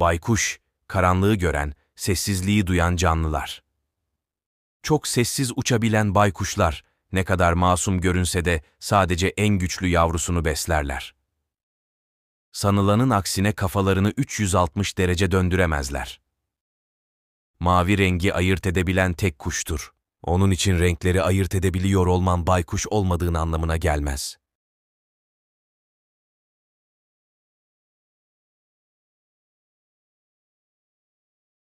baykuş, karanlığı gören, sessizliği duyan canlılar. Çok sessiz uçabilen baykuşlar, ne kadar masum görünse de sadece en güçlü yavrusunu beslerler. Sanılanın aksine kafalarını 360 derece döndüremezler. Mavi rengi ayırt edebilen tek kuştur. Onun için renkleri ayırt edebiliyor olman baykuş olmadığın anlamına gelmez.